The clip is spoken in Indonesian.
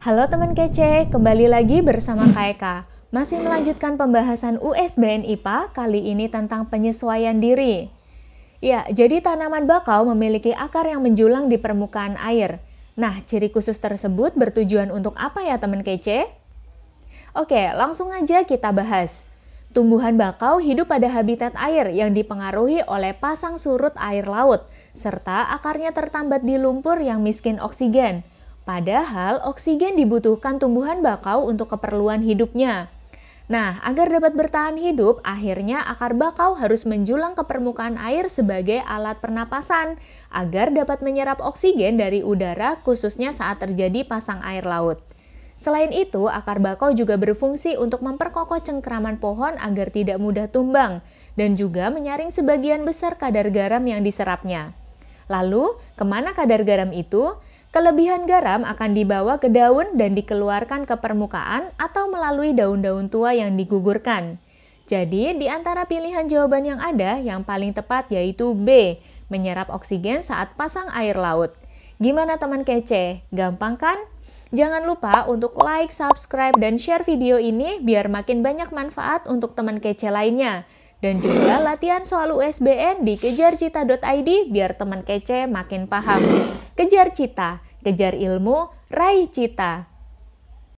Halo teman kece, kembali lagi bersama KEK. E Masih melanjutkan pembahasan USBN IPA, kali ini tentang penyesuaian diri. Ya, jadi tanaman bakau memiliki akar yang menjulang di permukaan air. Nah, ciri khusus tersebut bertujuan untuk apa ya teman kece? Oke, langsung aja kita bahas. Tumbuhan bakau hidup pada habitat air yang dipengaruhi oleh pasang surut air laut, serta akarnya tertambat di lumpur yang miskin oksigen – Padahal oksigen dibutuhkan tumbuhan bakau untuk keperluan hidupnya. Nah, agar dapat bertahan hidup, akhirnya akar bakau harus menjulang ke permukaan air sebagai alat pernapasan agar dapat menyerap oksigen dari udara khususnya saat terjadi pasang air laut. Selain itu, akar bakau juga berfungsi untuk memperkokoh cengkeraman pohon agar tidak mudah tumbang dan juga menyaring sebagian besar kadar garam yang diserapnya. Lalu, kemana kadar garam itu? Kelebihan garam akan dibawa ke daun dan dikeluarkan ke permukaan atau melalui daun-daun tua yang digugurkan. Jadi, di antara pilihan jawaban yang ada, yang paling tepat yaitu B, menyerap oksigen saat pasang air laut. Gimana teman kece? Gampang kan? Jangan lupa untuk like, subscribe, dan share video ini biar makin banyak manfaat untuk teman kece lainnya. Dan juga latihan soal USBN di kejarcita.id biar teman kece makin paham. Kejar cita, kejar ilmu, raih cita.